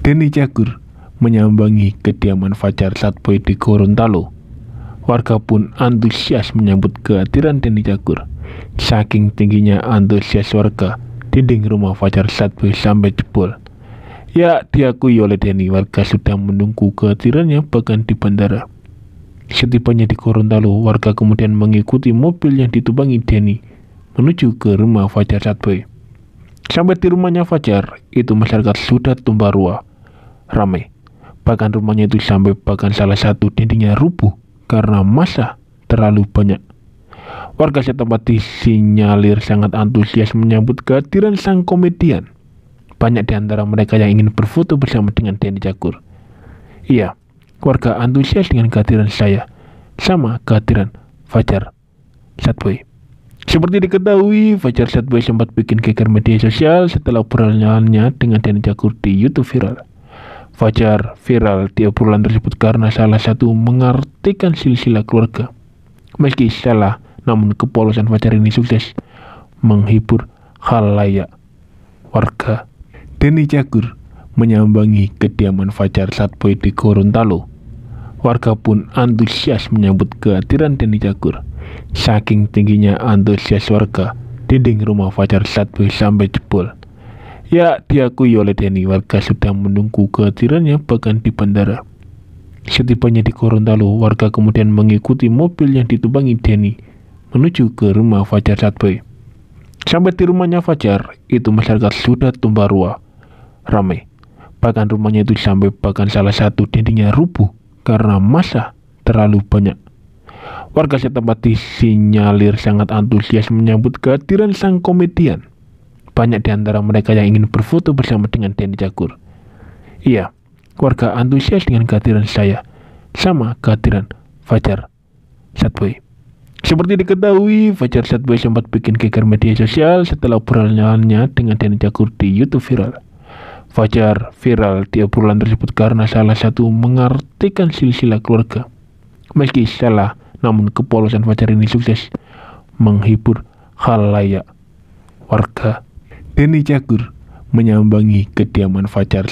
Denny Cagur menyambangi kediaman Fajar Satboy di Gorontalo. Warga pun antusias menyambut kehadiran Denny Cagur. Saking tingginya antusias warga, dinding rumah Fajar Satboy sampai jebol. Ya, diakui oleh Denny, warga sudah menunggu kehadirannya bahkan di bandara. Setibanya di Gorontalo, warga kemudian mengikuti mobil yang ditumpangi Denny menuju ke rumah Fajar Satboy. Sampai di rumahnya Fajar, itu masyarakat sudah tumpah ruah ramai. Bahkan rumahnya itu sampai bahkan salah satu dindingnya rubuh karena masa terlalu banyak. Warga setempat disinyalir sangat antusias menyambut kehadiran sang komedian. Banyak di antara mereka yang ingin berfoto bersama dengan Denny Cagur. Iya, warga antusias dengan kehadiran saya. Sama kehadiran Fajar Satboy. Seperti diketahui, Fajar Satboy sempat bikin geger media sosial setelah obrolannya dengan Denny Cagur di YouTube viral. Fajar viral di obrolan tersebut karena salah satu mengartikan silsilah keluarga. Meski salah, namun kepolosan Fajar ini sukses menghibur hal layak warga. Denny Cagur menyambangi kediaman Fajar boy di Gorontalo. Warga pun antusias menyambut kehadiran Denny Cagur. Saking tingginya antusias warga, dinding rumah Fajar Satboy sampai jebol. Ya, diakui oleh Denny warga sedang menunggu kehadirannya bahkan di bandara. Setibanya di Gorontalo, warga kemudian mengikuti mobil yang ditumpangi Denny menuju ke rumah Fajar Satboy. Sampai di rumahnya Fajar, itu masyarakat sudah tumpah ruah. Ramai. Bahkan rumahnya itu sampai bahkan salah satu dindingnya rubuh karena masa terlalu banyak. Warga setempat disinyalir sangat antusias menyambut kehadiran sang komedian banyak di antara mereka yang ingin berfoto bersama dengan Denny Cagur. Iya, warga antusias dengan kehadiran saya. Sama kehadiran Fajar Satboy. Seperti diketahui, Fajar Satboy sempat bikin geger media sosial setelah obrolannya dengan Denny Cagur di YouTube viral. Fajar viral di obrolan tersebut karena salah satu mengartikan silsilah keluarga. Meski salah, namun kepolosan Fajar ini sukses menghibur halayak warga Denny Cagur menyambangi kediaman Fajar